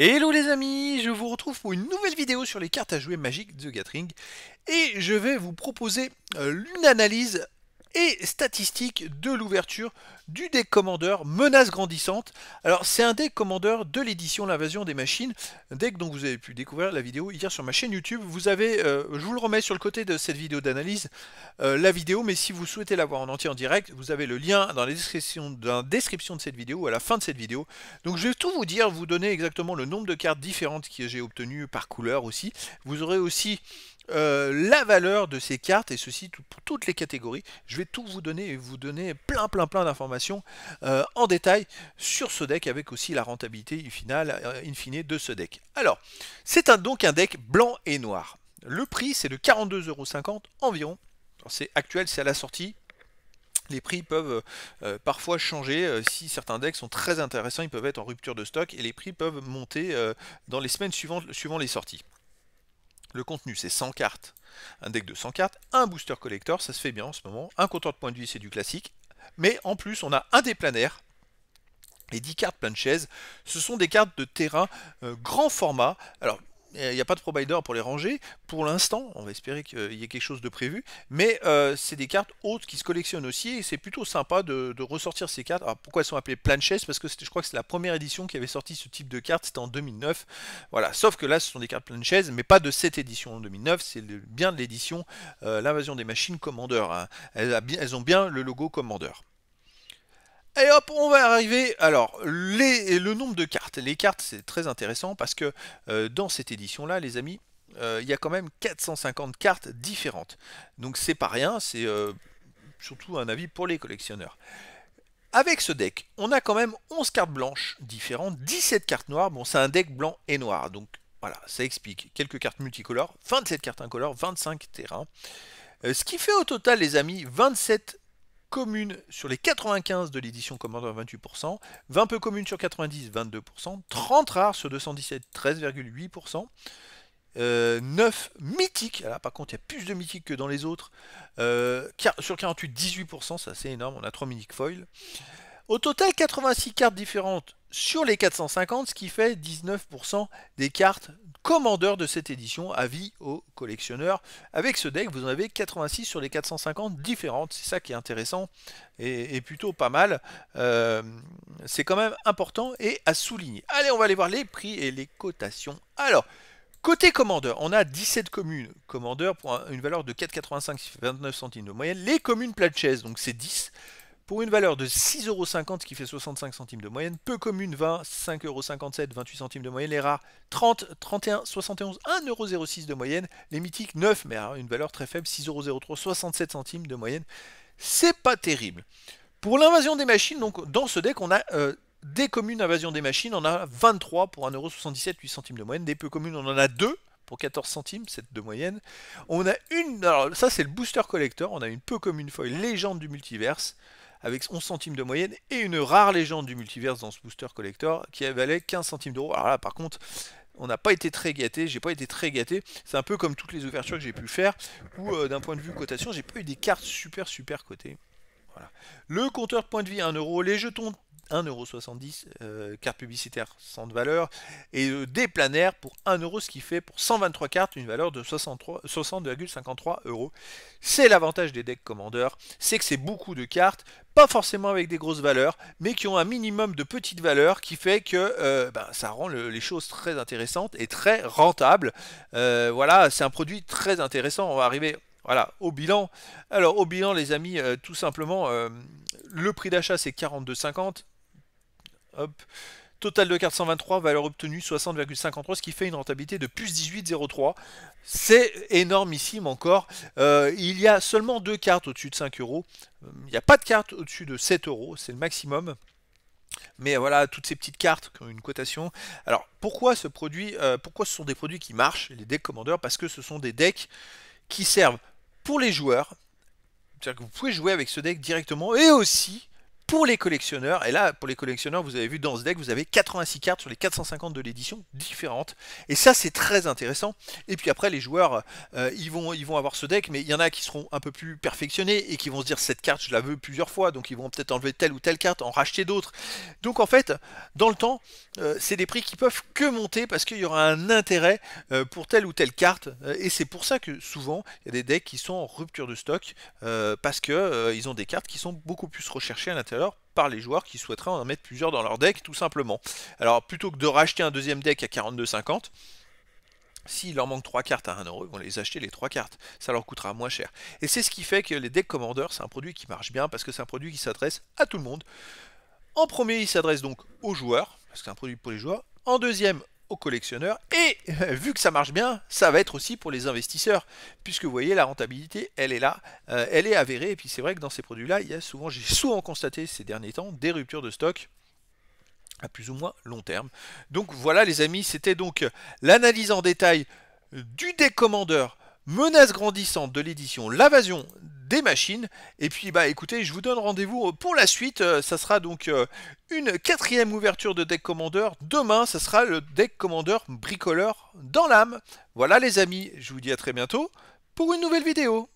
Hello les amis, je vous retrouve pour une nouvelle vidéo sur les cartes à jouer magique The Gathering et je vais vous proposer euh, une analyse et statistiques de l'ouverture du deck commandeur menace grandissante. Alors c'est un deck commandeur de l'édition l'invasion des machines, dès deck dont vous avez pu découvrir la vidéo hier sur ma chaîne YouTube. Vous avez, euh, je vous le remets sur le côté de cette vidéo d'analyse, euh, la vidéo, mais si vous souhaitez la voir en entier en direct, vous avez le lien dans la description, dans description de cette vidéo à la fin de cette vidéo. Donc je vais tout vous dire, vous donner exactement le nombre de cartes différentes que j'ai obtenues par couleur aussi. Vous aurez aussi euh, la valeur de ces cartes, et ceci pour toutes les catégories. Je vais tout vous donner et vous donner plein plein plein d'informations euh, en détail sur ce deck, avec aussi la rentabilité finale, euh, in fine, de ce deck. Alors, c'est un, donc un deck blanc et noir. Le prix, c'est de 42,50€ environ. C'est actuel, c'est à la sortie, les prix peuvent parfois changer. si certains decks sont très intéressants, ils peuvent être en rupture de stock et les prix peuvent monter dans les semaines suivantes suivant les sorties. Le contenu, c'est 100 cartes. Un deck de 100 cartes, un booster collector, ça se fait bien en ce moment. Un compteur de points de vie, c'est du classique. Mais en plus, on a un des planaires. Les 10 cartes plein de chaises, ce sont des cartes de terrain euh, grand format. Alors, euh, il n'y a pas de provider pour les ranger. Pour l'instant, on va espérer qu'il y ait quelque chose de prévu. Mais euh, c'est des cartes hautes qui se collectionnent aussi. Et c'est plutôt sympa de, ressortir ces cartes. Alors pourquoi elles sont appelées planches Parce que je crois que c'est la première édition qui avait sorti ce type de cartes. C'était en 2009. Voilà. Sauf que là, ce sont des cartes planches, mais pas de cette édition en 2009. C'est bien de l'édition euh, L'invasion des machines Commander. Hein. Elles, elles, ont bien le logo Commander. Et hop, on va arriver. Alors, les, le nombre de cartes. Les cartes, c'est très intéressant parce que euh, dans cette édition-là, les amis, euh, il y a quand même 450 cartes différentes. Donc, c'est pas rien, c'est euh, surtout un avis pour les collectionneurs. Avec ce deck, on a quand même 11 cartes blanches différentes, 17 cartes noires. Bon, c'est un deck blanc et noir. Donc, voilà, ça explique. Quelques cartes multicolores, 27 cartes incolores, 25 terrains. ce qui fait au total, les amis, 27 commune sur les 95 de l'édition Commandant 28%, 20 peu communes sur 90, 22%, 30 rares sur 217, 13,8%, 9 mythiques, alors par contre il y a plus de mythiques que dans les autres, euh, sur 48, 18%, ça c'est énorme, on a 3 mythiques foil, au total, 86 cartes différentes sur les 450, ce qui fait 19% des cartes commandeurs de cette édition, avis aux collectionneurs. Avec ce deck, vous en avez 86 sur les 450 différentes, c'est ça qui est intéressant et, plutôt pas mal. Euh, c'est quand même important et à souligner. Allez, on va aller voir les prix et les cotations. Alors, Côté commandeur, on a 17 communes commandeur pour une valeur de 4,85 29 centimes de moyenne. Les communes plat chaise, donc c'est 10 pour une valeur de 6,50€, ce qui fait 65 centimes de moyenne, peu commune 20, 5,57€, 28 centimes de moyenne, les rares 30, 31, 71, 1,06€ de moyenne, les mythiques 9, mais ah, une valeur très faible, 6,03€, 67 centimes de moyenne, c'est pas terrible. Pour l'invasion des machines, donc dans ce deck, on a euh, des communes invasion des machines, on a 23 pour 1,77€, 8 centimes de moyenne, des peu communes, on en a 2, pour 14 centimes, 7 de moyenne. On a une, alors ça c'est le booster collector, on a une peu commune foil légende du multiverse, avec 11 centimes de moyenne et une rare légende du multiverse dans ce booster collector qui valait 15 centimes d'euros. Alors là, par contre, on n'a pas été très gâté, j'ai pas été très gâté. C'est un peu comme toutes les ouvertures que j'ai pu faire, où euh, d'un point de vue cotation, j'ai pas eu des cartes super super cotées. Voilà. Le compteur de point de vie à euro les jetons 1,70€ euh, carte publicitaire sans de valeur et euh, des planaires pour 1€, ce qui fait pour 123 cartes une valeur de 60,53€. C'est l'avantage des decks commandeurs, c'est que c'est beaucoup de cartes, pas forcément avec des grosses valeurs, mais qui ont un minimum de petites valeurs qui fait que euh, ben, ça rend les choses très intéressantes et très rentables. voilà, c'est un produit très intéressant. On va arriver voilà, au bilan. Alors au bilan les amis, tout simplement, le prix d'achat c'est 42,50. Total de cartes 123, valeur obtenue 60,53, ce qui fait une rentabilité de plus 18,03. C'est énormissime encore. Euh, il y a seulement deux cartes au-dessus de 5 euros. Euh, il n'y a pas de carte au-dessus de 7 euros, c'est le maximum. Mais voilà, toutes ces petites cartes qui ont une cotation. Alors pourquoi ce produit, euh, pourquoi ce sont des produits qui marchent, les decks commandeurs Parce que ce sont des decks qui servent pour les joueurs. C'est-à-dire que vous pouvez jouer avec ce deck directement et aussi pour les collectionneurs, et là, pour les collectionneurs, vous avez vu dans ce deck, vous avez 86 cartes sur les 450 de l'édition différentes. Et ça, c'est très intéressant. Et puis après, les joueurs, euh, ils, vont, ils vont avoir ce deck, mais il y en a qui seront un peu plus perfectionnés et qui vont se dire, cette carte, je la veux plusieurs fois, donc ils vont peut-être enlever telle ou telle carte, en racheter d'autres. Donc en fait, dans le temps, euh, c'est des prix qui peuvent que monter parce qu'il y aura un intérêt euh, pour telle ou telle carte. Et c'est pour ça que souvent, il y a des decks qui sont en rupture de stock, parce que ils ont des cartes qui sont beaucoup plus recherchées à l'intérieur par les joueurs qui souhaiteraient en mettre plusieurs dans leur deck, tout simplement. Alors, plutôt que de racheter un deuxième deck à 42,50, s'il leur manque 3 cartes à 1€, ils vont les acheter les 3 cartes. Ça leur coûtera moins cher. Et c'est ce qui fait que les decks commandeurs, c'est un produit qui marche bien parce que c'est un produit qui s'adresse à tout le monde. En premier, il s'adresse donc aux joueurs, parce que c'est un produit pour les joueurs. En deuxième, aux collectionneurs. Et euh, vu que ça marche bien, ça va être aussi pour les investisseurs, puisque vous voyez, la rentabilité, elle est là, euh, elle est avérée. Et puis c'est vrai que dans ces produits-là, il y a souvent, j'ai souvent constaté ces derniers temps, des ruptures de stock à plus ou moins long terme. Donc voilà les amis, c'était donc l'analyse en détail du décommandeur menace grandissante de l'édition L'Invasion des machines. Et puis bah écoutez, je vous donne rendez-vous euh, pour la suite. Euh, ça sera donc euh, une quatrième ouverture de deck commander. Demain, ça sera le deck commander bricoleur dans l'âme. Voilà les amis, je vous dis à très bientôt pour une nouvelle vidéo.